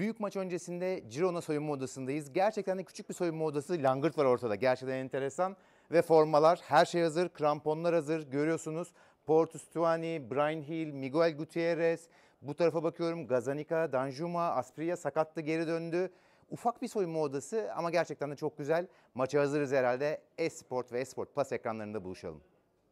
Büyük maç öncesinde Girona soyunma odasındayız. Gerçekten de küçük bir soyunma odası. Langırt var ortada. Gerçekten enteresan. Ve formalar her şey hazır. Kramponlar hazır. Görüyorsunuz. Portus Tuani, Brian Hill, Miguel Gutierrez. Bu tarafa bakıyorum. Gazanica, Danjuma, Aspria sakattı geri döndü. Ufak bir soyunma odası ama gerçekten de çok güzel. Maça hazırız herhalde. Esport ve Esport Plus ekranlarında buluşalım.